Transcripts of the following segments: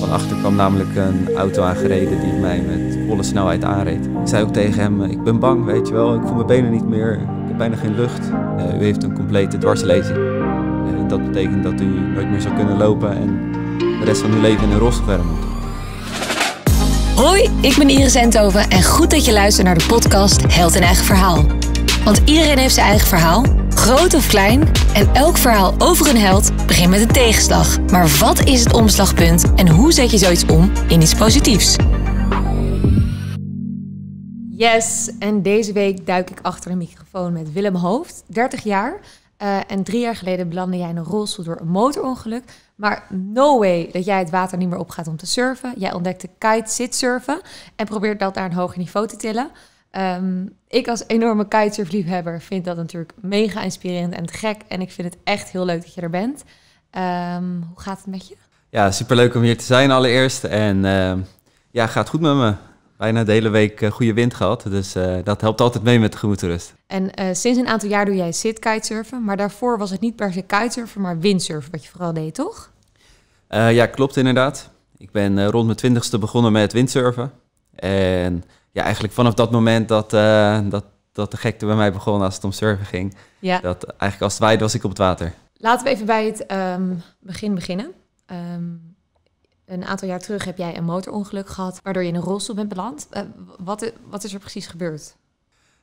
Van achter kwam namelijk een auto aangereden die mij met volle snelheid aanreed. Ik zei ook tegen hem, ik ben bang, weet je wel, ik voel mijn benen niet meer, ik heb bijna geen lucht. Eh, u heeft een complete dwarslezing. Uh, dat betekent dat u nooit meer zou kunnen lopen en de rest van uw leven in een rolstoel moet. Hoi, ik ben Iris Entoven en goed dat je luistert naar de podcast Held een Eigen Verhaal. Want iedereen heeft zijn eigen verhaal Groot of klein? En elk verhaal over een held begint met een tegenslag. Maar wat is het omslagpunt en hoe zet je zoiets om in iets positiefs? Yes, en deze week duik ik achter een microfoon met Willem Hoofd, 30 jaar. Eh, en drie jaar geleden belandde jij in een rolstoel door een motorongeluk. Maar no way dat jij het water niet meer opgaat om te surfen. Jij ontdekte kite-sit surfen en probeert dat naar een hoger niveau te tillen. Ehm, ik als enorme kitesurfliefhebber vind dat natuurlijk mega inspirerend en gek. En ik vind het echt heel leuk dat je er bent. Ehm, hoe gaat het met je? Ja, superleuk om hier te zijn allereerst. En ehm, ja, gaat goed met me. Bijna de hele week eh, goede wind gehad. Dus eh, dat helpt altijd mee met de gemoedsrust. En eh, sinds een aantal jaar doe jij sit kitesurfen. Maar daarvoor was het niet per se kitesurfen, maar windsurfen wat je vooral deed, toch? ja, klopt inderdaad. Ik ben rond mijn twintigste begonnen met windsurfen. En ja, eigenlijk vanaf dat moment dat, eh, dat, dat de gekte bij mij begon als het om surfen ging. Ja. Dat eigenlijk als het waaide was ik op het water. Laten we even bij het ehm, begin beginnen. Ehm, een aantal jaar terug heb jij een motorongeluk gehad, waardoor je in een rolstoel bent beland. Eh, wat, wat is er precies gebeurd?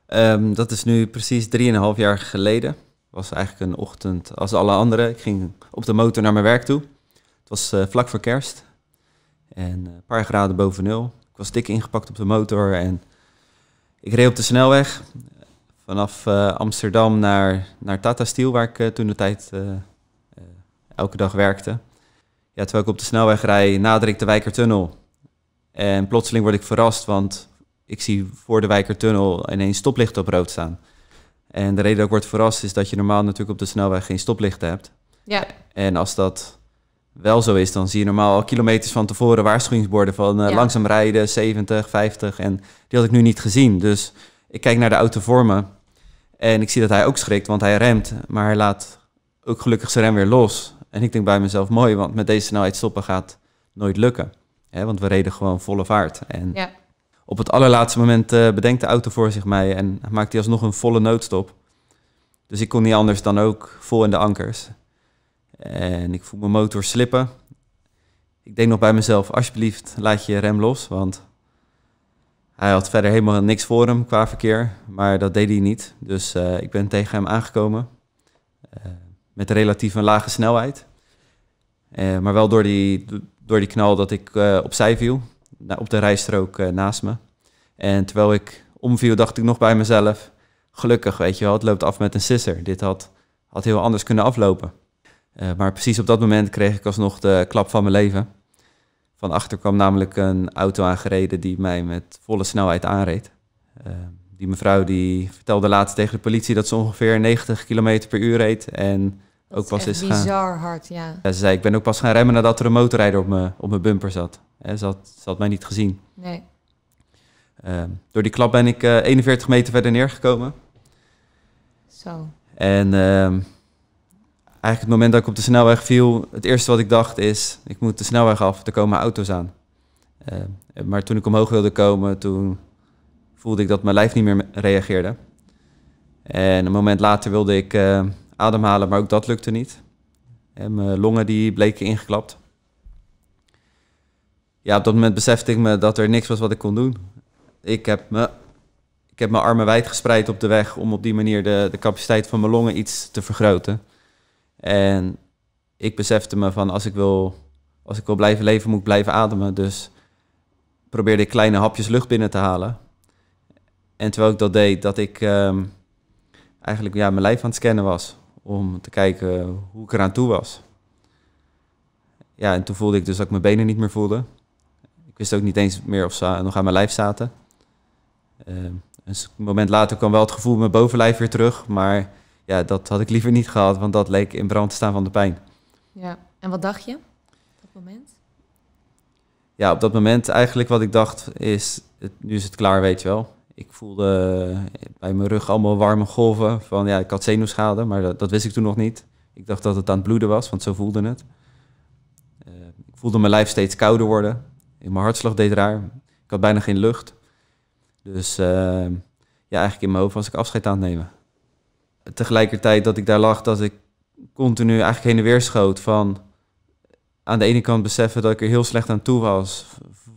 Ehm, dat is nu precies 3,5 jaar geleden. was eigenlijk een ochtend als alle anderen. Ik ging op de motor naar mijn werk toe. Het was eh, vlak voor kerst en een paar graden boven nul. Ik was dik ingepakt op de motor en ik reed op de snelweg vanaf eh, Amsterdam naar, naar Tata Steel, waar ik eh, toen de tijd eh, elke dag werkte. Ja, terwijl ik op de snelweg rijd, nader ik de Wijkertunnel. En plotseling word ik verrast, want ik zie voor de Wijkertunnel ineens stoplichten op rood staan. En de reden dat ik word verrast is dat je normaal natuurlijk op de snelweg geen stoplichten hebt. Ja. En als dat wel zo is, dan zie je normaal al kilometers van tevoren waarschuwingsborden van eh, langzaam rijden, 70, 50. En die had ik nu niet gezien. Dus ik kijk naar de auto voor me en ik zie dat hij ook schrikt, want hij remt. Maar hij laat ook gelukkig zijn rem weer los. En ik denk bij mezelf, mooi, want met deze snelheid stoppen gaat nooit lukken. hè? want we reden gewoon volle vaart. En ja. op het allerlaatste moment eh, bedenkt de auto voor zich mij en maakt hij alsnog een volle noodstop. Dus ik kon niet anders dan ook vol in de ankers. En ik voel mijn motor slippen. Ik denk nog bij mezelf, alsjeblieft laat je rem los, want hij had verder helemaal niks voor hem qua verkeer, maar dat deed hij niet. Dus eh, ik ben tegen hem aangekomen eh, met relatief een lage snelheid. Eh, maar wel door die, door die knal dat ik opzij viel, op de rijstrook naast me. En terwijl ik omviel, dacht ik nog bij mezelf, gelukkig, weet je wel, het loopt af met een sisser. Dit had, had heel anders kunnen aflopen. Eh, maar precies op dat moment kreeg ik alsnog de klap van mijn leven. Van achter kwam namelijk een auto aangereden die mij met volle snelheid aanreed. Eh, die mevrouw die vertelde laatst tegen de politie dat ze ongeveer 90 km per uur reed. En ook pas is, gaan. bizar hard, ja. Ze zei, ik ben ook pas gaan remmen nadat er een motorrijder op mijn, op mijn bumper zat. ze, had, mij niet gezien. Nee. Ehm, door die klap ben ik 41 eh, meter verder neergekomen. Zo. En ehm, eigenlijk het moment dat ik op de snelweg viel, het eerste wat ik dacht is, ik moet de snelweg af, er komen auto's aan. Eh, maar toen ik omhoog wilde komen, toen voelde ik dat mijn lijf niet meer reageerde. En een moment later wilde ik eh, ademhalen, maar ook dat lukte niet. En mijn longen die bleken ingeklapt. Ja, op dat moment besefte ik me dat er niks was wat ik kon doen. Ik heb, me, ik heb mijn armen wijd gespreid op de weg om op die manier de, de capaciteit van mijn longen iets te vergroten. En ik besefte me van als ik wil, als ik wil blijven leven, moet ik blijven ademen. Dus probeerde ik kleine hapjes lucht binnen te halen. En terwijl ik dat deed, dat ik ehm, eigenlijk ja, mijn lijf aan het scannen was. Om te kijken hoe ik eraan toe was. Ja, en toen voelde ik dus dat ik mijn benen niet meer voelde. Ik wist ook niet eens meer of ze nog aan mijn lijf zaten. Ehm, een moment later kwam wel het gevoel mijn bovenlijf weer terug. Maar ja, dat had ik liever niet gehad, want dat leek in brand te staan van de pijn. Ja, en wat dacht je op dat moment? Ja, op dat moment eigenlijk wat ik dacht is, het, nu is het klaar, weet je wel. Ik voelde bij mijn rug allemaal warme golven van, ja, ik had zenuwschade, maar dat, wist ik toen nog niet. Ik dacht dat het aan het bloeden was, want zo voelde het. Eh, ik voelde mijn lijf steeds kouder worden. Mijn hartslag deed raar. Ik had bijna geen lucht. Dus eh, ja, eigenlijk in mijn hoofd was ik afscheid aan het nemen tegelijkertijd dat ik daar lag, dat ik continu eigenlijk heen en weer schoot van aan de ene kant beseffen dat ik er heel slecht aan toe was,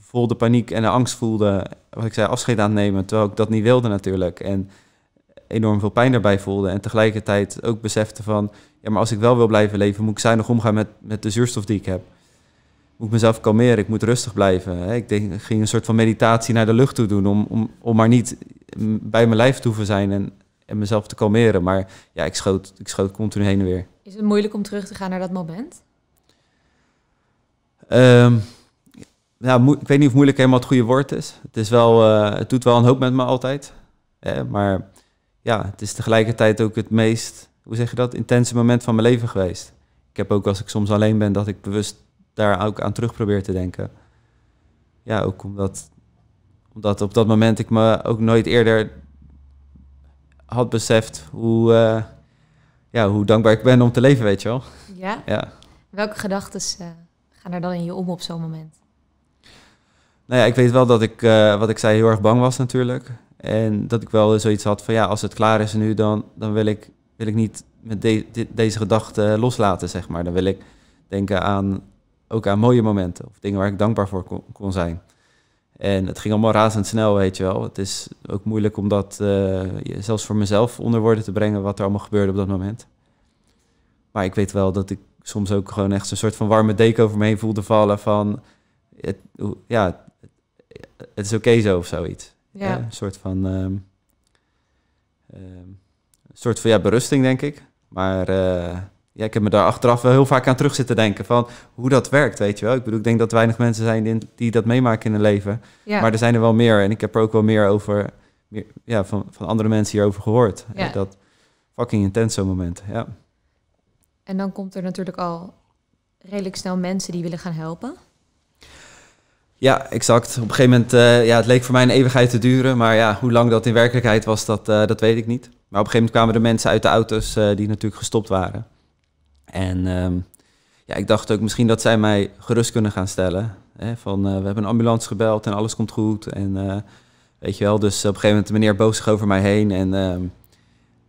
vol paniek en de angst voelde, wat ik zei, afscheid aan nemen, terwijl ik dat niet wilde natuurlijk. En enorm veel pijn daarbij voelde. En tegelijkertijd ook besefte van, ja, maar als ik wel wil blijven leven, moet ik zuinig omgaan met, met de zuurstof die ik heb. Moet ik mezelf kalmeren, ik moet rustig blijven. Ik, ging een soort van meditatie naar de lucht toe doen, om, om, om maar niet bij mijn lijf te hoeven zijn. En en mezelf te kalmeren. Maar ja, ik schoot, ik schoot continu heen en weer. Is het moeilijk om terug te gaan naar dat moment? Um, nou, ik weet niet of moeilijk helemaal het goede woord is. Het, is wel, eh, het doet wel een hoop met me altijd. maar ja, het is tegelijkertijd ook het meest, hoe zeg je dat, intense moment van mijn leven geweest. Ik heb ook als ik soms alleen ben, dat ik bewust daar ook aan terug probeer te denken. Ja, ook omdat, omdat op dat moment ik me ook nooit eerder had beseft hoe, eh, ja, hoe dankbaar ik ben om te leven, weet je wel. Ja? ja. Welke gedachten eh, gaan er dan in je om op zo'n moment? Nou ja, ik weet wel dat ik, eh, wat ik zei, heel erg bang was natuurlijk. En dat ik wel zoiets had van, ja, als het klaar is nu, dan, dan wil, ik, wil ik niet met deze gedachten loslaten, zeg maar. Dan wil ik denken aan, ook aan mooie momenten of dingen waar ik dankbaar voor kon zijn. En het ging allemaal razendsnel, weet je wel. Het is ook moeilijk om dat eh, zelfs voor mezelf onder woorden te brengen wat er allemaal gebeurde op dat moment. Maar ik weet wel dat ik soms ook gewoon echt een soort van warme deken over me heen voelde vallen van... Het, ja, het is oké zo of zoiets. Ja. een soort van... Ehm, ehm, een soort van ja, berusting, denk ik. Maar... Eh, ja, ik heb me daar achteraf wel heel vaak aan terug zitten denken van hoe dat werkt, weet je wel. Ik bedoel, ik denk dat weinig mensen zijn die dat meemaken in hun leven. Maar er zijn er wel meer en ik heb er ook wel meer over, ja, van, van andere mensen hierover gehoord. Dat fucking intense moment, ja. En dan komt er natuurlijk al redelijk snel mensen die willen gaan helpen. Ja, exact. Op een gegeven moment, eh, ja, het leek voor mij een eeuwigheid te duren. Maar ja, hoe lang dat in werkelijkheid was, dat, eh, dat weet ik niet. Maar op een gegeven moment kwamen er mensen uit de auto's eh, die natuurlijk gestopt waren. En ehm, ja, ik dacht ook misschien dat zij mij gerust kunnen gaan stellen. Hè, van eh, we hebben een ambulance gebeld en alles komt goed. En eh, weet je wel, dus op een gegeven moment de meneer boos zich over mij heen. En ehm,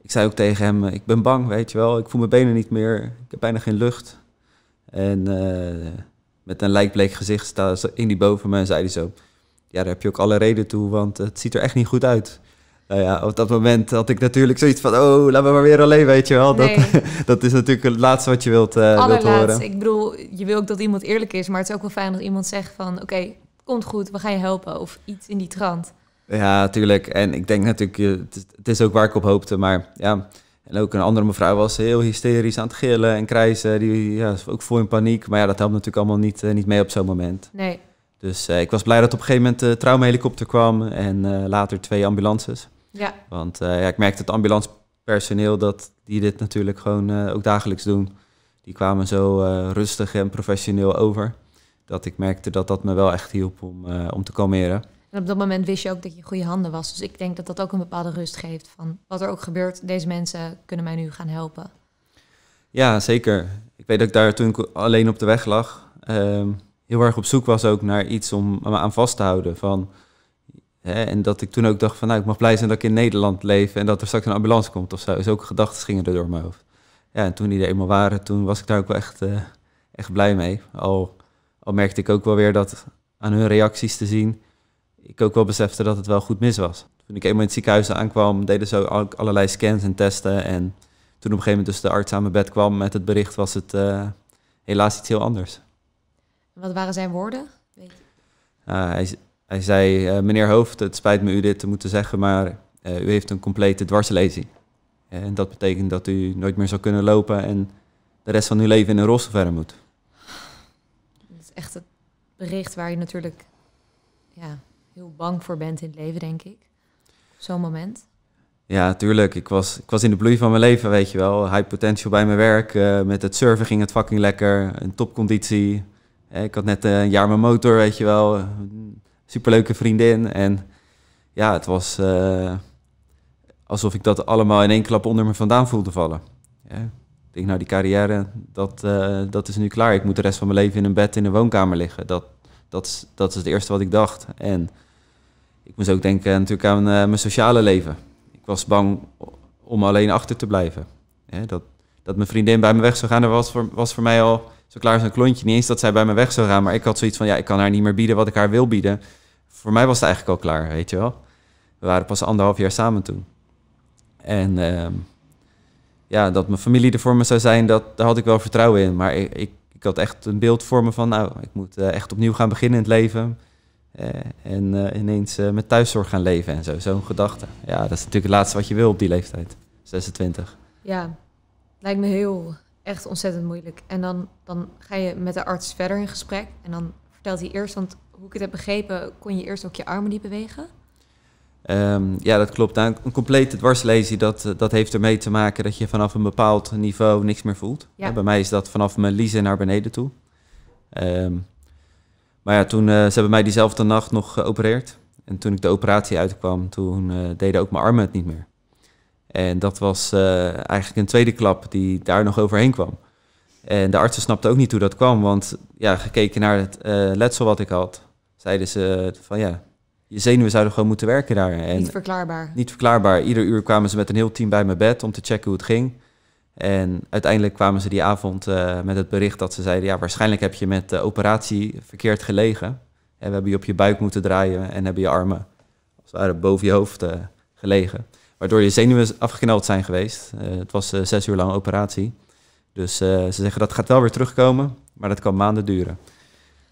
ik zei ook tegen hem, ik ben bang, weet je wel. Ik voel mijn benen niet meer, ik heb bijna geen lucht. En eh, met een lijkbleek gezicht ze in die boven me en zei hij zo... Ja, daar heb je ook alle reden toe, want het ziet er echt niet goed uit. Nou ja, op dat moment had ik natuurlijk zoiets van... oh, laat me maar weer alleen, weet je wel. Dat, dat is natuurlijk het laatste wat je wilt, uh, wilt horen. Ik bedoel, je wil ook dat iemand eerlijk is... maar het is ook wel fijn dat iemand zegt van... oké, komt goed, we gaan je helpen. Of iets in die trant. Ja, tuurlijk. En ik denk natuurlijk... het is ook waar ik op hoopte, maar ja... En ook een andere mevrouw was heel hysterisch aan het gillen en krijzen. Die ja, ook vol in paniek. Maar ja, dat helpt natuurlijk allemaal niet, eh, niet mee op zo'n moment. Nee. Dus eh, ik was blij dat op een gegeven moment de traumahelikopter kwam en later twee ambulances. Ja. Want eh, ja, ik merkte het ambulancepersoneel dat die dit natuurlijk gewoon eh, ook dagelijks doen. Die kwamen zo eh, rustig en professioneel over. Dat ik merkte dat dat me wel echt hielp om, om te kalmeren. En op dat moment wist je ook dat je goede handen was. Dus ik denk dat dat ook een bepaalde rust geeft van wat er ook gebeurt. Deze mensen kunnen mij nu gaan helpen. Ja, zeker. Ik weet dat ik daar toen ik alleen op de weg lag, ehm, heel erg op zoek was ook naar iets om me aan vast te houden. Van en dat ik toen ook dacht van, nou, ik mag blij zijn dat ik in Nederland leef en dat er straks een ambulance komt of zo. Dus ook gedachten gingen er door mijn hoofd. Ja, en toen die er eenmaal waren, toen was ik daar ook wel echt, eh, echt blij mee. Al, al merkte ik ook wel weer dat aan hun reacties te zien, ik ook wel besefte dat het wel goed mis was. Toen ik eenmaal in het ziekenhuis aankwam, deden ze ook allerlei scans en testen. En toen op een gegeven moment dus de arts aan mijn bed kwam met het bericht, was het eh, helaas iets heel anders. Wat waren zijn woorden? Ah, hij, hij zei, eh, meneer Hoofd, het spijt me u dit te moeten zeggen, maar eh, u heeft een complete dwarslezing. Eh, en dat betekent dat u nooit meer zal kunnen lopen en de rest van uw leven in een rolstoel verder moet. Dat is echt het bericht waar je natuurlijk ja, heel bang voor bent in het leven, denk ik. Zo'n moment. Ja, tuurlijk. Ik was, ik was in de bloei van mijn leven, weet je wel. High potential bij mijn werk. met het surfen ging het fucking lekker. Een topconditie. ik had net een jaar mijn motor, weet je wel superleuke vriendin. En ja, het was eh, alsof ik dat allemaal in één klap onder me vandaan voelde vallen. Ja. Ik denk, nou, die carrière, dat, eh, dat is nu klaar. Ik moet de rest van mijn leven in een bed in een woonkamer liggen. Dat, dat, is, dat is het eerste wat ik dacht. En ik moest ook denken eh, natuurlijk aan mijn sociale leven. Ik was bang om alleen achter te blijven. dat, dat mijn vriendin bij me weg zou gaan, dat was voor, was voor mij al zo klaar is een klontje. Niet eens dat zij bij me weg zou gaan. Maar ik had zoiets van, ja, ik kan haar niet meer bieden wat ik haar wil bieden. Voor mij was het eigenlijk al klaar, weet je wel. We waren pas anderhalf jaar samen toen. En ehm, ja, dat mijn familie er voor me zou zijn, dat, daar had ik wel vertrouwen in. Maar ik, ik, had echt een beeld voor me van, nou, ik moet eh, echt opnieuw gaan beginnen in het leven. Eh, en eh, ineens met thuiszorg gaan leven en zo. Zo'n gedachte. Ja, dat is natuurlijk het laatste wat je wil op die leeftijd. 26. Ja, lijkt me heel echt ontzettend moeilijk. En dan, dan ga je met de arts verder in gesprek. En dan vertelt hij eerst, want hoe ik het heb begrepen, kon je eerst ook je armen niet bewegen? Ehm, ja, dat klopt. Nou, een complete dwarslesie, dat, eh, dat heeft ermee te maken dat je vanaf een bepaald niveau niks meer voelt. Ja. bij mij is dat vanaf mijn lize naar beneden toe. Ehm, maar ja, toen, eh, ze hebben mij diezelfde nacht nog geopereerd. En toen ik de operatie uitkwam, toen uh, deden ook mijn armen het niet meer. En dat was eh, eigenlijk een tweede klap die daar nog overheen kwam. En de artsen snapten ook niet hoe dat kwam, want ja, gekeken naar het eh, letsel wat ik had, zeiden ze van ja, je zenuwen zouden gewoon moeten werken daar. En niet verklaarbaar. Niet verklaarbaar. Ieder uur kwamen ze met een heel team bij mijn bed om te checken hoe het ging. En uiteindelijk kwamen ze die avond eh, met het bericht dat ze zeiden: ja, waarschijnlijk heb je met de operatie verkeerd gelegen. En we hebben je op je buik moeten draaien en hebben je armen als boven je hoofd gelegen waardoor je zenuwen afgekneld zijn geweest. Eh, het was eh, zes uur lang operatie. Dus eh, ze zeggen dat gaat wel weer terugkomen, maar dat kan maanden duren.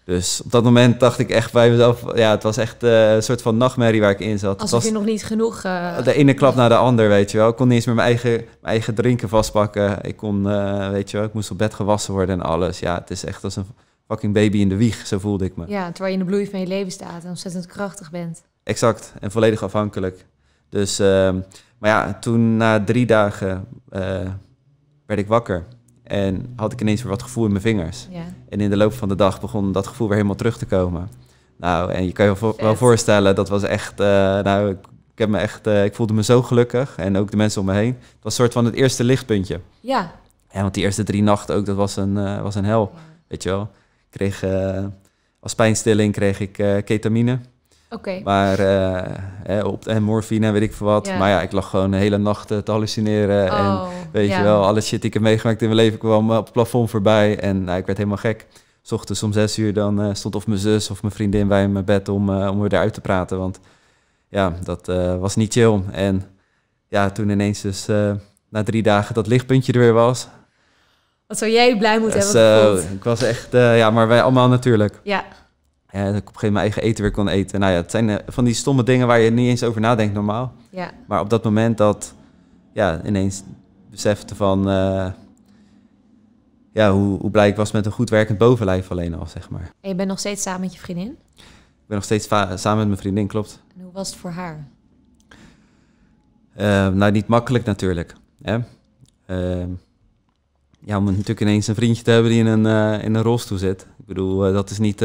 Dus op dat moment dacht ik echt bij mezelf, ja, het was echt een soort van nachtmerrie waar ik in zat. Alsof was je nog niet genoeg... De ene klap naar de ander, weet je wel. Ik kon niet eens meer mijn eigen, mijn eigen drinken vastpakken. Ik kon, weet je wel, ik moest op bed gewassen worden en alles. Ja, het is echt als een fucking baby in de wieg, zo voelde ik me. Ja, terwijl je in de bloei van je leven staat en ontzettend krachtig bent. Exact, en volledig afhankelijk. Dus, ehm, maar ja, toen na drie dagen eh, werd ik wakker. En had ik ineens weer wat gevoel in mijn vingers. Ja. En in de loop van de dag begon dat gevoel weer helemaal terug te komen. Nou, en je kan je wel, voorstellen, dat was echt. Eh, nou, ik, heb me echt, eh, ik voelde me zo gelukkig. En ook de mensen om me heen. Het was een soort van het eerste lichtpuntje. Ja. ja want die eerste drie nachten ook, dat was een, was een hel. Weet je wel. Ik kreeg als pijnstilling kreeg ik ketamine. Okay. Maar eh, op, en morfine en weet ik veel wat. Maar ja, ik lag gewoon de hele nacht eh, te hallucineren. Oh, en weet je wel, alle shit die ik heb meegemaakt in mijn leven kwam eh, op het plafond voorbij. En nou, ik werd helemaal gek. S om zes uur dan stond of mijn zus of mijn vriendin bij mijn bed om, om weer eruit te praten. Want ja, dat was niet chill. En ja, toen ineens dus na drie dagen dat lichtpuntje er weer was. Wat zou jij blij moeten dus, hebben? ik was echt, ja, maar wij allemaal natuurlijk. Ja. En dat ik op een gegeven moment mijn eigen eten weer kon eten. Nou ja, het zijn eh, van die stomme dingen waar je niet eens over nadenkt normaal. Ja. Maar op dat moment dat, ja, ineens besefte van... Eh, ja, hoe, hoe blij ik was met een goed werkend bovenlijf alleen al, zeg maar. En je bent nog steeds samen met je vriendin? Ik ben nog steeds samen met mijn vriendin, klopt. En hoe was het voor haar? Eh, nou, niet makkelijk natuurlijk. Hè? Ehm, ja, om natuurlijk ineens een vriendje te hebben die in een, uh, in een rolstoel zit. Ik bedoel, dat is niet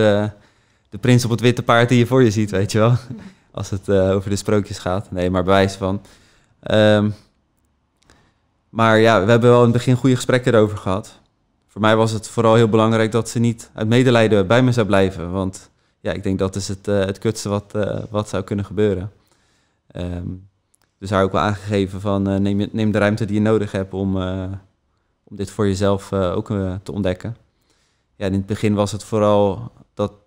de prins op het witte paard die je voor je ziet, weet je wel. Als het eh, over de sprookjes gaat. Nee, maar bewijs van. Ehm, maar ja, we hebben wel in het begin goede gesprekken erover gehad. Voor mij was het vooral heel belangrijk dat ze niet uit medelijden bij me zou blijven. Want ja, ik denk dat is het, eh, het kutste wat, eh, wat zou kunnen gebeuren. Um, dus haar ook wel aangegeven van neem, neem de ruimte die je nodig hebt om, om dit voor jezelf ook te ontdekken. Ja, in het begin was het vooral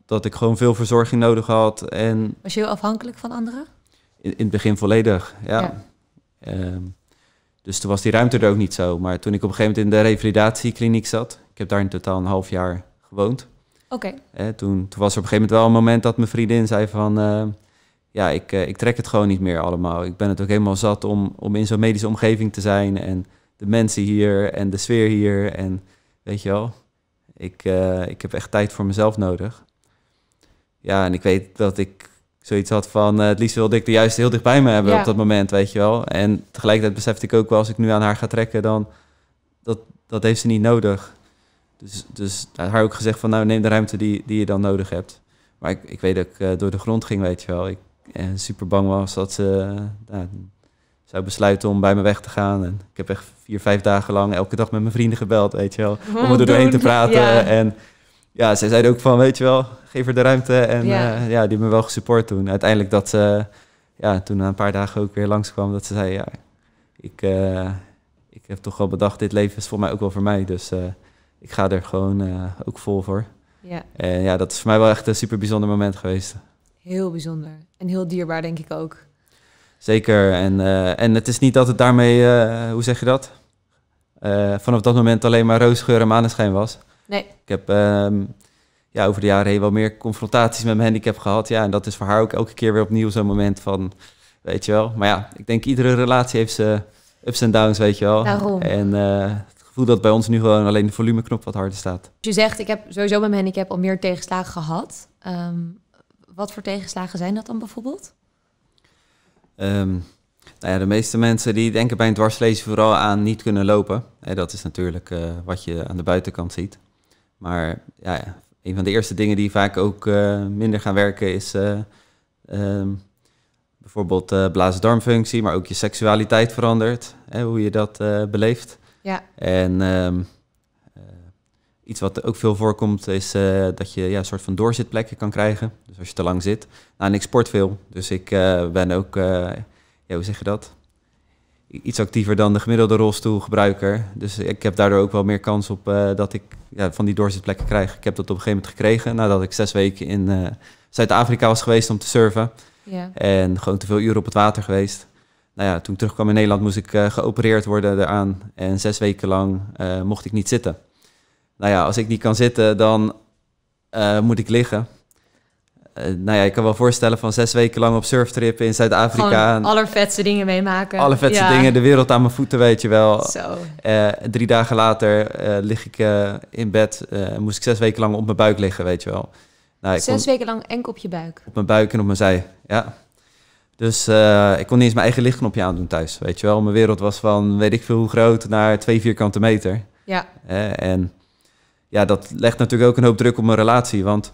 dat ik gewoon veel verzorging nodig had. En Was je heel afhankelijk van anderen? In, in het begin volledig, ja. Ehm, dus toen was die ruimte er ook niet zo. Maar toen ik op een gegeven moment in de revalidatiekliniek zat, ik heb daar in totaal een half jaar gewoond. Oké. Toen, toen, was er op een gegeven moment wel een moment dat mijn vriendin zei van... Eh, ja, ik, eh, ik trek het gewoon niet meer allemaal. Ik ben het ook helemaal zat om, om in zo'n medische omgeving te zijn. En de mensen hier en de sfeer hier. En weet je wel, ik, eh, ik heb echt tijd voor mezelf nodig. Ja, en ik weet dat ik zoiets had van eh, het liefst wilde ik de juiste heel dicht bij me hebben op dat moment, weet je wel. En tegelijkertijd besefte ik ook wel, als ik nu aan haar ga trekken, dan dat, dat heeft ze niet nodig. Dus, dus haar ook gezegd van nou neem de ruimte die, die je dan nodig hebt. Maar ik, ik weet dat ik eh, door de grond ging, weet je wel. Ik en super bang was dat ze eh, nou, zou besluiten om bij me weg te gaan. En ik heb echt vier, vijf dagen lang elke dag met mijn vrienden gebeld, weet je wel. Om er doorheen te praten. En ja, zij zeiden ook van, weet je wel, geef er de ruimte. En ja, eh, ja die hebben me wel gesupport toen. Uiteindelijk dat ze, ja, toen na een paar dagen ook weer langskwam, dat ze zei, ja, ik, eh, ik heb toch wel bedacht, dit leven is voor mij ook wel voor mij. Dus eh, ik ga er gewoon ook vol voor. Ja. En ja, dat is voor mij wel echt een super bijzonder moment geweest. Heel bijzonder. En heel dierbaar, denk ik ook. Zeker. En, en het is niet dat het daarmee, hoe zeg je dat? vanaf dat moment alleen maar roosgeur en maneschijn was. Nee. Ik heb ehm, ja, over de jaren heen wel meer confrontaties met mijn handicap gehad. Ja, en dat is voor haar ook elke keer weer opnieuw zo'n moment van, weet je wel. Maar ja, ik denk iedere relatie heeft ze ups en downs, weet je wel. Daarom. En eh, het gevoel dat bij ons nu gewoon alleen de volumeknop wat harder staat. Dus je zegt, ik heb sowieso met mijn handicap al meer tegenslagen gehad. Ehm, wat voor tegenslagen zijn dat dan bijvoorbeeld? Um, nou ja, de meeste mensen die denken bij een dwarslezen vooral aan niet kunnen lopen. En dat is natuurlijk eh, wat je aan de buitenkant ziet. Maar ja, een van de eerste dingen die vaak ook eh, minder gaan werken is uh, um, bijvoorbeeld uh, blaasdarmfunctie, maar ook je seksualiteit verandert, hè, hoe je dat beleeft. Ja. En ehm, iets wat ook veel voorkomt is dat je ja, een soort van doorzitplekken kan krijgen. Dus als je te lang zit. Nou, en ik sport veel, dus ik ben ook, hoe zeg je dat? iets actiever dan de gemiddelde rolstoelgebruiker. Dus ik heb daardoor ook wel meer kans op eh, dat ik ja, van die doorzitplekken krijg. Ik heb dat op een gegeven moment gekregen nadat ik zes weken in eh, Zuid-Afrika was geweest om te surfen. Ja. En gewoon te veel uren op het water geweest. Nou ja, toen ik terugkwam in Nederland moest ik uh, geopereerd worden eraan. En zes weken lang mocht ik niet zitten. Nou ja, als ik niet kan zitten, dan moet ik liggen. Eh, nou ja, ik kan wel voorstellen van zes weken lang op surftrippen in Zuid-Afrika. allervetste dingen meemaken. Alle vetste dingen, de wereld aan mijn voeten, weet je wel. Zo. Eh, drie dagen later eh, lig ik in bed en moest ik zes weken lang op mijn buik liggen, weet je wel. Nou, zes weken lang enkel op je buik? Op mijn buik en op mijn zij, ja. Dus ik kon niet eens mijn eigen lichtknopje aandoen thuis, weet je wel. Mijn wereld was van weet ik veel hoe groot naar twee vierkante meter. Ja. en ja, dat legt natuurlijk ook een hoop druk op mijn relatie, want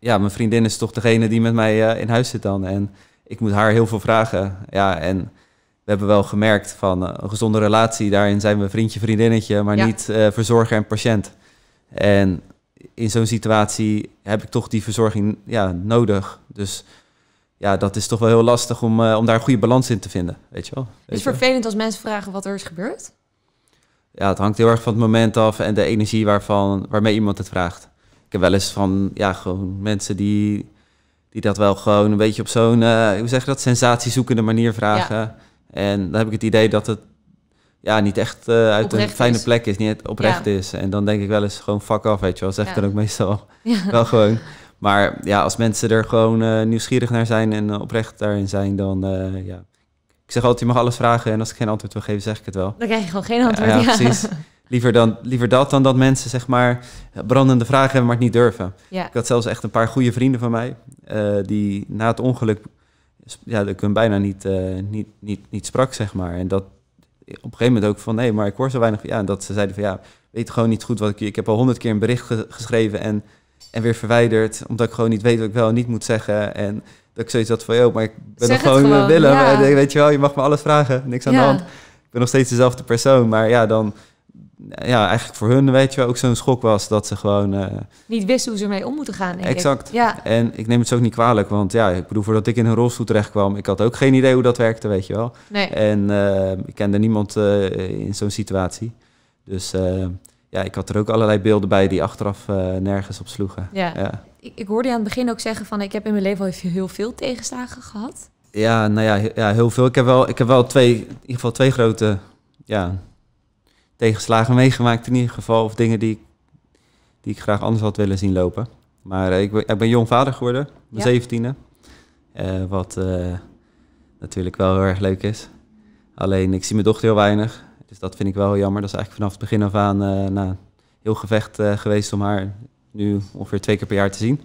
ja, mijn vriendin is toch degene die met mij eh, in huis zit dan. En ik moet haar heel veel vragen. Ja, en we hebben wel gemerkt van eh, een gezonde relatie, daarin zijn we vriendje, vriendinnetje, maar niet eh, verzorger en patiënt. En in zo'n situatie heb ik toch die verzorging ja, nodig. Dus ja, dat is toch wel heel lastig om, om daar een goede balans in te vinden. Weet je wel? het is vervelend als mensen vragen wat er is gebeurd? Ja, het hangt heel erg van het moment af en de energie waarvan, waarmee iemand het vraagt ik heb wel eens van ja, gewoon mensen die, die dat wel gewoon een beetje op zo'n, eh, hoe zeg je dat, sensatiezoekende manier vragen. En dan heb ik het idee dat het ja, niet echt eh, uit een fijne plek is, niet oprecht is. En dan denk ik wel eens gewoon fuck af, weet je wel. Zeg ik dan ook meestal wel gewoon. Maar ja, als mensen er gewoon eh, nieuwsgierig naar zijn en oprecht daarin zijn, dan ja. Ik zeg altijd, je mag alles vragen en als ik geen antwoord wil geven, zeg ik het wel. Dan krijg je gewoon geen antwoord. ja. precies. Liever, dan, liever dat dan dat mensen zeg maar brandende vragen hebben, maar het niet durven. Ik had zelfs echt een paar goede vrienden van mij eh, die na het ongeluk, ja, dat ik hun bijna niet, eh, niet, niet, niet sprak zeg maar. En dat op een gegeven moment ook van nee, maar ik hoor zo weinig. Ja, en dat ze zeiden van ja, weet gewoon niet goed wat ik. Ik heb al honderd keer een bericht geschreven en, en weer verwijderd, omdat ik gewoon niet weet wat ik wel en niet moet zeggen. En dat ik zoiets had van joh, maar ik ben nog eh, gewoon, Willen Willem. weet je wel, je mag me alles vragen, niks aan de hand. Ik ben nog steeds dezelfde persoon, maar ja, dan ja, eigenlijk voor hun, weet je, ook zo'n schok was dat ze gewoon. Eh, niet wisten hoe ze ermee om moeten gaan. exact. Ja. En ik neem het zo ook niet kwalijk, want ja, ik bedoel, voordat ik in een rolstoel terechtkwam ik had ook geen idee hoe dat werkte, weet je wel. Nee. En eh, ik kende niemand eh, in zo'n situatie. Dus ja, ik had er ook allerlei beelden bij die achteraf nergens op sloegen. Ja. Ik, ik, hoorde aan het begin ook zeggen van, ik heb in mijn leven al heel veel tegenslagen gehad. Ja, nou ja, ja heel veel. Ik heb wel, ik heb wel twee, in ieder geval twee grote ja, tegenslagen meegemaakt in ieder geval. Of dingen die, die ik graag anders had willen zien lopen. Maar eh, ik, ben, ik ben jong vader geworden, mijn zeventiende. Eh, wat eh, natuurlijk wel heel erg leuk is. Alleen ik zie mijn dochter heel weinig. Dus dat vind ik wel heel jammer. Dat is eigenlijk vanaf het begin af aan nou, heel gevecht geweest om haar nu ongeveer twee keer per jaar te zien.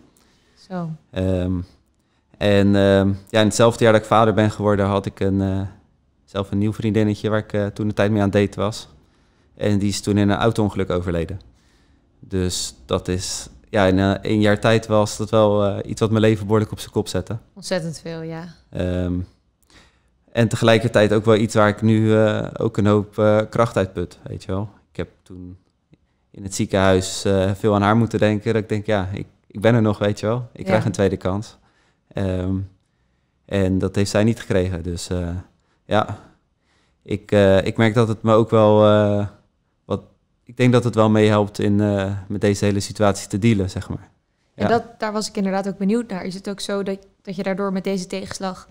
Zo. Ehm, en ehm, ja, in hetzelfde jaar dat ik vader ben geworden, had ik een, zelf een nieuw vriendinnetje waar ik toen de tijd mee aan date daten was. En die is toen in een auto-ongeluk overleden. Dus dat is, ja, in een, eh, jaar tijd was dat wel eh, iets wat mijn leven behoorlijk op zijn kop zette. Ontzettend veel, ja. Ehm, en tegelijkertijd ook wel iets waar ik nu eh, ook een hoop kracht uit put, weet je wel. Ik heb toen in het ziekenhuis veel aan haar moeten denken. Dat ik denk, ja, ik, ik ben er nog, weet je wel. Ik krijg een tweede kans. Ehm, en dat heeft zij niet gekregen. Dus ja, ik, ik merk dat het me ook wel ik denk dat het wel meehelpt in eh, met deze hele situatie te dealen, zeg maar. En dat, daar was ik inderdaad ook benieuwd naar. Is het ook zo dat, dat je daardoor met deze tegenslag...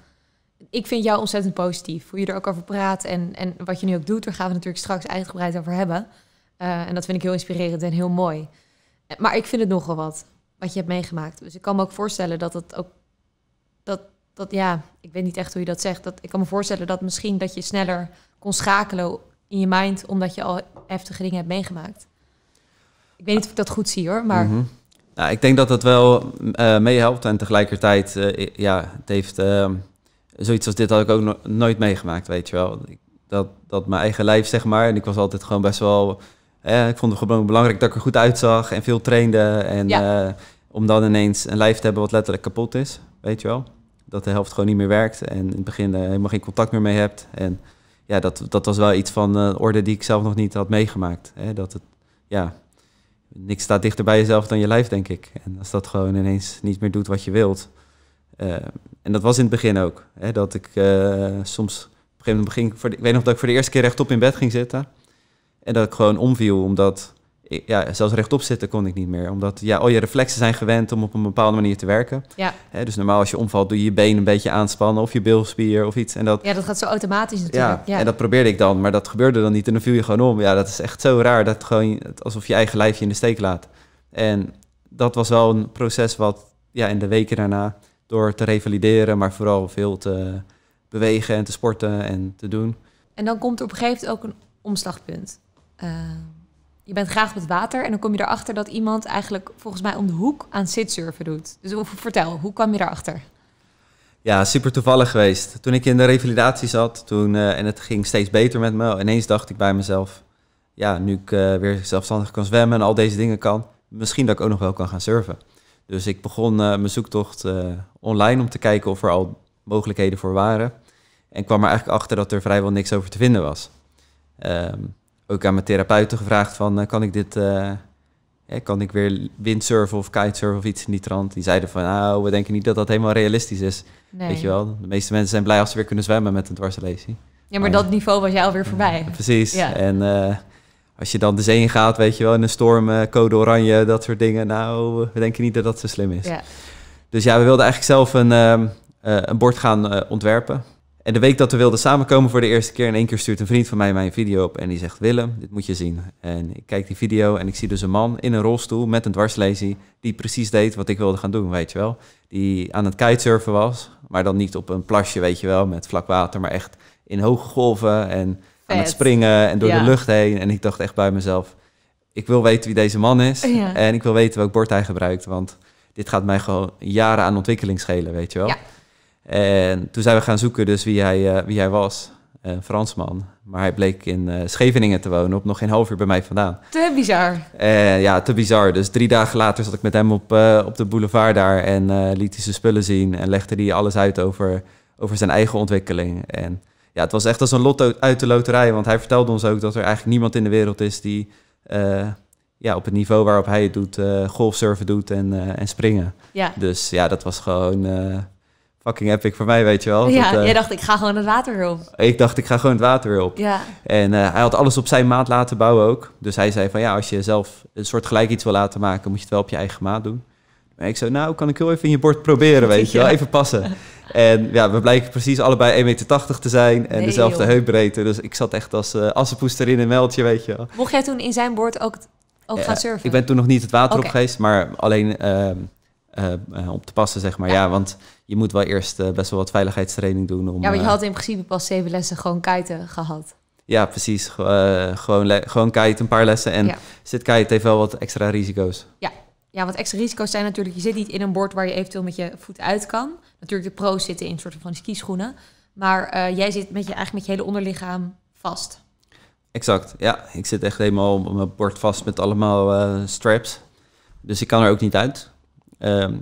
Ik vind jou ontzettend positief, hoe je er ook over praat en, en wat je nu ook doet. Daar gaan we natuurlijk straks uitgebreid over hebben. Eh, en dat vind ik heel inspirerend en heel mooi. Eh, maar ik vind het nogal wat, wat je hebt meegemaakt. Dus ik kan me ook voorstellen dat het ook... Dat, dat, ja, ik weet niet echt hoe je dat zegt. Dat, ik kan me voorstellen dat misschien dat je sneller kon schakelen in je mind omdat je al heftige dingen hebt meegemaakt. Ik weet niet of ik dat goed zie hoor, maar. Mhm. nou, ik denk dat dat wel uh, meehelpt en tegelijkertijd, uh, ja, het heeft uh, zoiets als dit had ik ook nooit meegemaakt, weet je wel. Dat, dat mijn eigen lijf, zeg maar, en ik was altijd gewoon best wel, eh, ik vond het gewoon belangrijk dat ik er goed uitzag en veel trainde. En ja. om dan ineens een lijf te hebben wat letterlijk kapot is, weet je wel. Dat de helft gewoon niet meer werkt en in het begin helemaal geen contact meer mee hebt. En ja, dat, dat was wel iets van eh, orde die ik zelf nog niet had meegemaakt. Hè? Dat het, ja, niks staat dichter bij jezelf dan je lijf, denk ik. En als dat gewoon ineens niet meer doet wat je wilt. Eh, en dat was in het begin ook. Hè? Dat ik eh, soms op een gegeven moment ik ik weet nog dat ik voor de eerste keer rechtop in bed ging zitten. En dat ik gewoon omviel, omdat ja, zelfs rechtop zitten kon ik niet meer. Omdat ja, al je reflexen zijn gewend om op een bepaalde manier te werken. Ja. dus normaal als je omvalt doe je je been een beetje aanspannen of je bilspier of iets. En dat, ja, dat gaat zo automatisch natuurlijk. Ja, ja, en dat probeerde ik dan, maar dat gebeurde dan niet. En dan viel je gewoon om. Ja, dat is echt zo raar. Dat gewoon, alsof je eigen lijfje in de steek laat. En dat was wel een proces wat ja, in de weken daarna, door te revalideren, maar vooral veel te bewegen en te sporten en te doen. En dan komt er op een gegeven moment ook een omslagpunt. Uh je bent graag op het water en dan kom je erachter dat iemand eigenlijk volgens mij om de hoek aan sitsurfen doet. Dus vertel, hoe kwam je daarachter? Ja, super toevallig geweest. Toen ik in de revalidatie zat toen, eh, en het ging steeds beter met me, ineens dacht ik bij mezelf, ja, nu ik eh, weer zelfstandig kan zwemmen en al deze dingen kan, misschien dat ik ook nog wel kan gaan surfen. Dus ik begon eh, mijn zoektocht online om te kijken of er al mogelijkheden voor waren. En kwam er eigenlijk achter dat er vrijwel niks over te vinden was. Ehm, ook aan mijn therapeuten gevraagd van, eh, kan ik dit... Eh, kan ik weer windsurfen of kitesurfen of iets in die trant? Die zeiden van, nou, we denken niet dat dat helemaal realistisch is. Weet je wel, de meeste mensen zijn blij als ze weer kunnen zwemmen met een dwarslesie. Ja, maar, dat niveau was jij alweer voorbij. precies. Ja. En eh, als je dan de zee in gaat, weet je wel, in een storm, code oranje, dat soort dingen. Nou, we denken niet dat dat zo slim is. Dus ja, we wilden eigenlijk zelf een, ehm, een bord gaan ontwerpen. En de week dat we wilden samenkomen voor de eerste keer, in één keer stuurt een vriend van mij mijn video op en die zegt: Willem, dit moet je zien. En ik kijk die video en ik zie dus een man in een rolstoel met een dwarslazy. die precies deed wat ik wilde gaan doen, weet je wel. Die aan het kitesurfen was, maar dan niet op een plasje, weet je wel, met vlak water, maar echt in hoge golven en aan het springen en door de lucht heen. En ik dacht echt bij mezelf: ik wil weten wie deze man is en ik wil weten welk bord hij gebruikt, want dit gaat mij gewoon jaren aan ontwikkeling schelen, weet je wel. En toen zijn we gaan zoeken dus wie hij, eh, wie hij was. Een Fransman. Maar hij bleek in uh, Scheveningen te wonen, op nog geen half uur bij mij vandaan. Te bizar. Eh, ja, te bizar. Dus drie dagen later zat ik met hem op, op de boulevard daar en liet hij zijn spullen zien en legde hij alles uit over, over zijn eigen ontwikkeling. En ja, het was echt als een lot uit de loterij, want hij vertelde ons ook dat er eigenlijk niemand in de wereld is die ja, op het niveau waarop hij het doet, golfsurfen doet en, en springen. Ja. Dus ja, dat was gewoon fucking epic voor mij, weet je wel. Ja, eh, jij dacht, ik ga gewoon het water weer op. Ik dacht, ik ga gewoon het water weer op. Ja. En eh, hij had alles op zijn maat laten bouwen ook. Dus hij zei van, ja, als je zelf een soort gelijk iets wil laten maken, moet je het wel op je eigen maat doen. En ik zo, nou, kan ik heel even in je bord proberen, weet je wel. Even passen. En ja, we blijken precies allebei 1,80 meter te zijn en dezelfde heupbreedte. Dus ik zat echt als uh, assenpoester in een meldje, weet je wel. Mocht jij toen in zijn bord ook, ook gaan surfen? Ik ben toen nog niet het water okay. op geweest, maar alleen ehm, uh, op te passen, zeg maar. Ja. want je moet wel eerst eh, best wel wat veiligheidstraining doen. Om, ja, maar je had in principe pas zeven lessen gewoon kuiten gehad. Ja, precies. gewoon, gewoon een paar lessen. En zit kite heeft wel wat extra risico's. Ja. ja, want extra risico's zijn natuurlijk... je zit niet in een bord waar je eventueel met je voet uit kan. Natuurlijk, de pro's zitten in soort van die skischoenen. Maar jij zit met je, eigenlijk met je hele onderlichaam vast. Exact, ja. Ik zit echt helemaal op mijn bord vast met allemaal straps. Dus ik kan er ook niet uit. Ehm,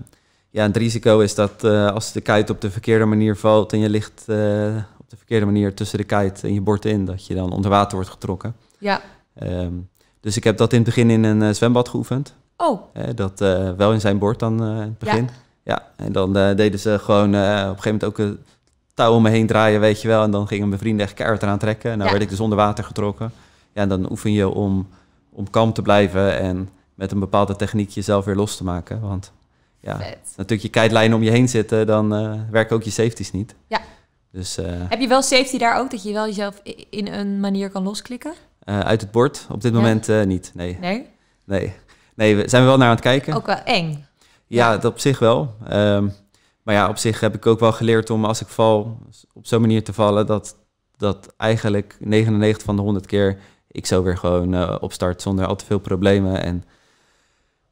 ja, het risico is dat eh, als de kite op de verkeerde manier valt en je ligt eh, op de verkeerde manier tussen de kite en je bord in, dat je dan onder water wordt getrokken. Ja. Ehm, dus ik heb dat in het begin in een eh, zwembad geoefend. Oh. dat wel in zijn bord dan in het begin. Ja. ja. en dan deden ze gewoon op een gegeven moment ook een touw om me heen draaien, weet je wel. En dan gingen mijn vrienden echt keihard eraan trekken. En dan werd ik dus onder water getrokken. Ja, en dan oefen je om, om kalm te blijven en met een bepaalde techniek jezelf weer los te maken. Want ja, natuurlijk je keitlijnen om je heen zitten, dan eh, werken ook je safety's niet. Ja. Dus, eh, Heb je wel safety daar ook, dat je wel jezelf in een manier kan losklikken? Eh, uit het bord? Op dit moment niet, nee. Nee? Nee. Nee, we zijn we wel naar aan het kijken. Ook wel eng. Ja, dat op zich wel. Ehm, maar ja, op zich heb ik ook wel geleerd om als ik val, op zo'n manier te vallen, dat, dat eigenlijk 99 van de 100 keer ik zo weer gewoon opstart zonder al te veel problemen. En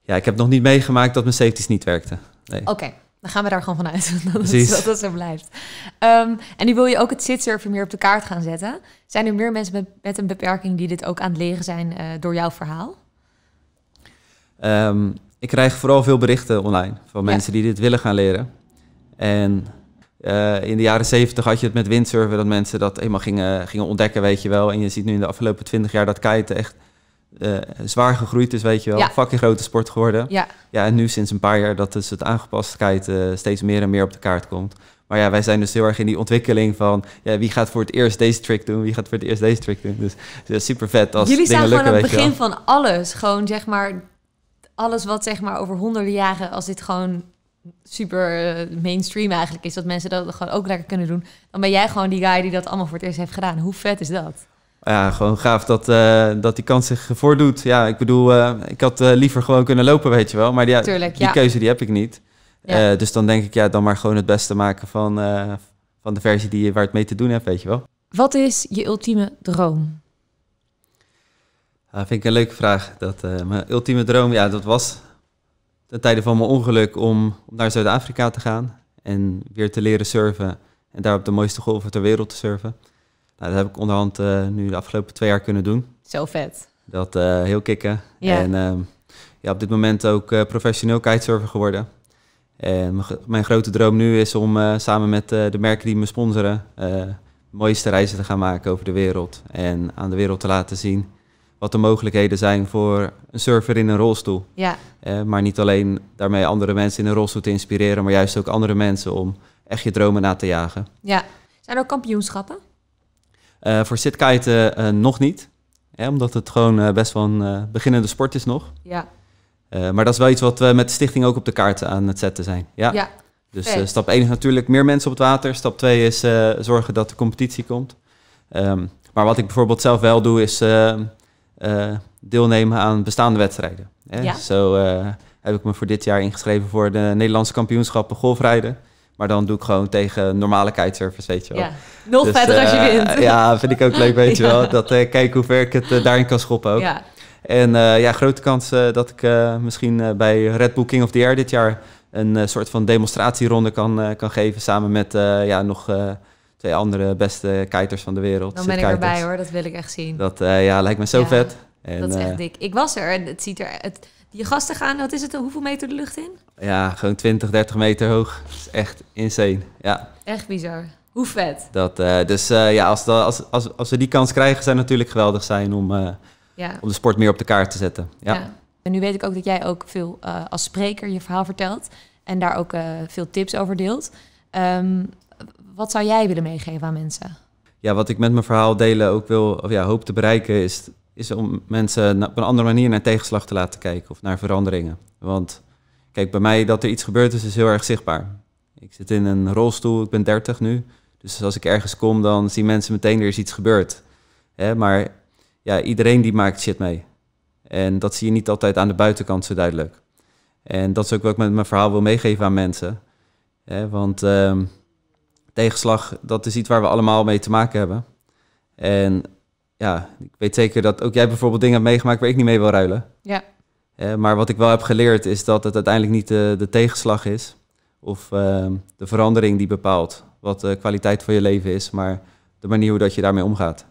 ja, ik heb nog niet meegemaakt dat mijn safety's niet werkten. Nee. Oké, dan gaan we daar gewoon vanuit dat, dat dat zo blijft. Ehm, en nu wil je ook het sitsurfen meer op de kaart gaan zetten. Zijn er meer mensen met, met een beperking die dit ook aan het leren zijn eh, door jouw verhaal? Ehm, ik krijg vooral veel berichten online van mensen die dit willen gaan leren. En eh, in de jaren zeventig had je het met windsurfen dat mensen dat eenmaal gingen, gingen ontdekken, weet je wel. En je ziet nu in de afgelopen twintig jaar dat kite echt eh, zwaar gegroeid is, weet je wel. Ja. Fucking grote sport geworden. Ja. ja, en nu sinds een paar jaar dat dus het aangepastheid uh, steeds meer en meer op de kaart komt. Maar ja, wij zijn dus heel erg in die ontwikkeling van ja, wie gaat voor het eerst deze trick doen, wie gaat voor het eerst deze trick doen. Dus super vet als Jullie staan gewoon aan het begin van alles. Gewoon zeg maar alles wat zeg maar over honderden jaren, als dit gewoon super eh, mainstream eigenlijk is, dat mensen dat gewoon ook lekker kunnen doen, dan ben jij gewoon die guy die dat allemaal voor het eerst heeft gedaan. Hoe vet is dat? Ja, gewoon gaaf dat, eh, dat die kans zich voordoet. Ja, ik bedoel, eh, ik had eh, liever gewoon kunnen lopen, weet je wel. Maar die, die keuze die heb ik niet. dus dan denk ik, ja, dan maar gewoon het beste maken van, van de versie die, waar het mee te doen hebt, weet je wel. Wat is je ultieme droom? Dat ah, vind ik een leuke vraag. Dat, mijn ultieme droom, ja, dat was ten tijde van mijn ongeluk om, om naar Zuid-Afrika te gaan. En weer te leren surfen. En daar op de mooiste golven ter wereld te surfen. Nou, dat heb ik onderhand eh, nu de afgelopen twee jaar kunnen doen. Zo vet. Dat eh, heel kicken. En ehm, ja, op dit moment ook eh, professioneel kitesurfer geworden. En mijn grote droom nu is om samen met de merken die me sponsoren mooiste reizen te gaan maken over de wereld. En aan de wereld te laten zien wat de mogelijkheden zijn voor een surfer in een rolstoel. Ja. maar niet alleen daarmee andere mensen in een rolstoel te inspireren, maar juist ook andere mensen om echt je dromen na te jagen. Ja. Zijn er ook kampioenschappen? Eh, voor sitkiten eh, nog niet. Hè, omdat het gewoon eh, best wel een beginnende sport is nog. Ja. maar dat is wel iets wat we met de stichting ook op de kaart aan het zetten zijn. Ja. ja. Dus stap 1 is natuurlijk meer mensen op het water. Stap 2 is zorgen dat de competitie komt. Ehm, maar wat ik bijvoorbeeld zelf wel doe, is ehm, deelnemen aan bestaande wedstrijden. Zo heb ik me voor dit jaar ingeschreven voor de Nederlandse kampioenschappen golfrijden. Maar dan doe ik gewoon tegen normale kitesurfers, weet je wel. Ja, nog dus, verder als je eh, wint. Ja, vind ik ook leuk, weet je wel. Dat eh, kijken hoe ver ik het eh, daarin kan schoppen ook. Ja. En ja, grote kans dat ik misschien bij Red Bull King of the Air dit jaar een soort van demonstratieronde kan, kan geven. Samen met ja, nog twee andere beste kiters van de wereld. Dan ben ik erbij hoor, dat wil ik echt zien. Dat ja, lijkt me zo vet. En, dat is echt dik. Ik was er en het ziet er... Het, je gasten gaan, wat is het, hoeveel meter de lucht in? Ja, gewoon 20, 30 meter hoog. Dat is echt insane, ja. Echt bizar. Hoe vet. Dat, eh, dus eh, ja, als, als, als, als we die kans krijgen, zijn het natuurlijk geweldig zijn om, eh, ja. om de sport meer op de kaart te zetten. Ja. En nu weet ik ook dat jij ook veel als spreker je verhaal vertelt en daar ook veel tips over deelt. Ehm, wat zou jij willen meegeven aan mensen? Ja, wat ik met mijn verhaal delen ook wil, of ja, hoop te bereiken, is is om mensen op een andere manier naar tegenslag te laten kijken of naar veranderingen. Want kijk, bij mij dat er iets gebeurd is, is heel erg zichtbaar. Ik zit in een rolstoel, ik ben 30 nu. Dus als ik ergens kom, dan zien mensen meteen er is iets gebeurd. Maar ja, iedereen die maakt shit mee. En dat zie je niet altijd aan de buitenkant zo duidelijk. En dat is ook wat ik met mijn verhaal wil meegeven aan mensen. Want ehm, tegenslag, dat is iets waar we allemaal mee te maken hebben. En ja, ik weet zeker dat ook jij bijvoorbeeld dingen hebt meegemaakt waar ik niet mee wil ruilen. Ja. maar wat ik wel heb geleerd is dat het uiteindelijk niet de, eh, de tegenslag is of ehm, de verandering die bepaalt wat de kwaliteit van je leven is, maar de manier hoe dat je daarmee omgaat.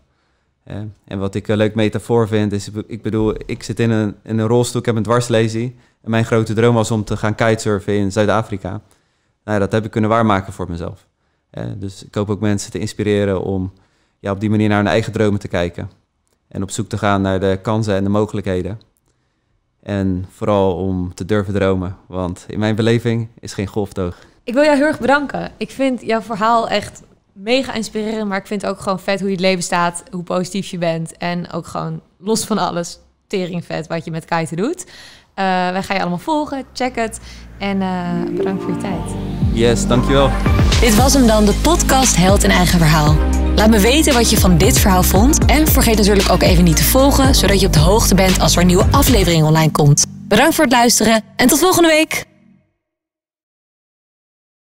en wat ik een leuk metafoor vind is, ik bedoel, ik zit in een, een rolstoel, ik heb een dwarslazy. En mijn grote droom was om te gaan kitesurfen in Zuid-Afrika. Nou, ja, dat heb ik kunnen waarmaken voor mezelf. dus ik hoop ook mensen te inspireren om ja, op die manier naar hun eigen dromen te kijken. En op zoek te gaan naar de kansen en de mogelijkheden. En vooral om te durven dromen. Want in mijn beleving is geen golfdoog. Ik wil jou heel erg bedanken. Ik vind jouw verhaal echt mega inspirerend. Maar ik vind ook gewoon vet hoe je het leven staat. Hoe positief je bent. En ook gewoon los van alles teringvet wat je met kaiten doet. Eh, wij gaan je allemaal volgen. Check het. En eh, bedankt voor je tijd. Yes, dankjewel. Dit was hem dan, de podcast Held in Eigen Verhaal. Laat me weten wat je van dit verhaal vond. En vergeet natuurlijk ook even niet te volgen, zodat je op de hoogte bent als er een nieuwe aflevering online komt. Bedankt voor het luisteren en tot volgende week!